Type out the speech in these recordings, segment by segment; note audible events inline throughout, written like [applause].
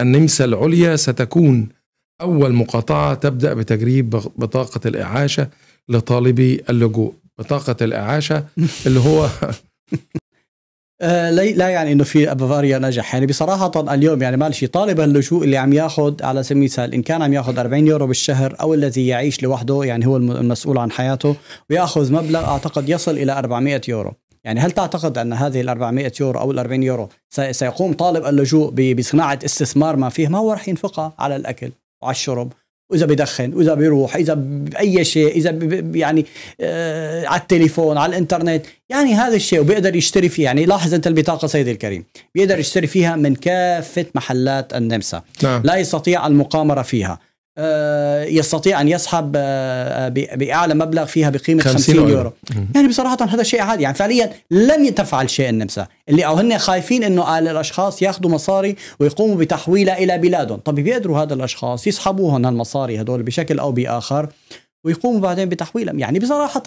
النمسا العليا ستكون أول مقاطعة تبدأ بتجريب بطاقة الإعاشة لطالبي اللجوء بطاقة الإعاشة [laughs] اللي هو [laughs] آه، لا يعني انه في بافاريا نجح يعني بصراحه اليوم يعني شيء طالب اللجوء اللي عم ياخذ على سبيل المثال ان كان عم ياخذ 40 يورو بالشهر او الذي يعيش لوحده يعني هو المسؤول عن حياته وياخذ مبلغ اعتقد يصل الى 400 يورو يعني هل تعتقد أن هذه ال 400 يورو أو ال 40 يورو سيقوم طالب اللجوء بصناعة استثمار ما فيه ما هو راح ينفقها على الأكل وعلى الشرب واذا بدخن واذا بيروح اذا باي شيء اذا يعني آه على التليفون على الانترنت يعني هذا الشيء وبيقدر يشتري فيه يعني لاحظ انت البطاقه سيدي الكريم بيقدر يشتري فيها من كافه محلات النمسا نعم. لا يستطيع المقامره فيها آه، يستطيع ان يسحب آه، آه، باعلى مبلغ فيها بقيمه 50, 50 يورو يعني بصراحه هذا شيء عادي يعني فعليا لم تفعل شيء النمسا اللي او هن خايفين انه الاشخاص ياخذوا مصاري ويقوموا بتحويلها الى بلادهم طب بيقدروا هذا الاشخاص يسحبوهم هالمصاري هدول بشكل او باخر ويقوموا بعدين بتحويلهم يعني بصراحه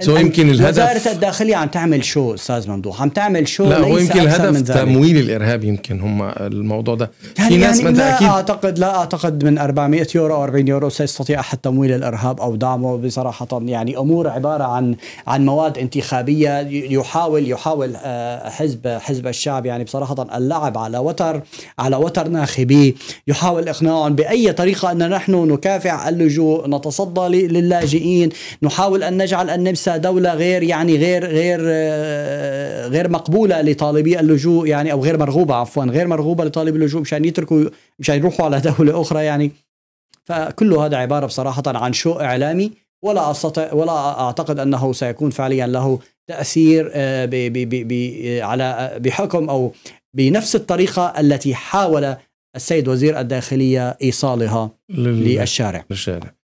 سو يمكن الهدف وزاره الداخليه عم تعمل شو استاذ ممدوح عم تعمل شو لا هو يمكن الهدف تمويل الارهاب يمكن هم الموضوع ده يعني في ناس يعني لا أكيد اعتقد لا اعتقد من 400 يورو او 40 يورو سيستطيع احد تمويل الارهاب او دعمه بصراحه يعني امور عباره عن عن مواد انتخابيه يحاول يحاول آه، حزب حزب الشعب يعني بصراحه اللعب على وتر على وتر ناخبيه يحاول اقناعهم باي طريقه ان نحن نكافح اللجوء نتصدى للاجئين نحاول ان نجعل النمسا دولة غير يعني غير غير آه، غير مقبولة لطالبي اللجوء يعني أو غير مرغوبة عفوا غير مرغوبة لطالبي اللجوء مشان يتركوا مشان يروحوا على دولة أخرى يعني فكل هذا عبارة بصراحة عن شو إعلامي ولا أستطيع ولا أعتقد أنه سيكون فعليا له تأثير بي آه، بي بي بي على بحكم أو بنفس الطريقة التي حاول السيد وزير الداخلية إيصالها للشارع للشارع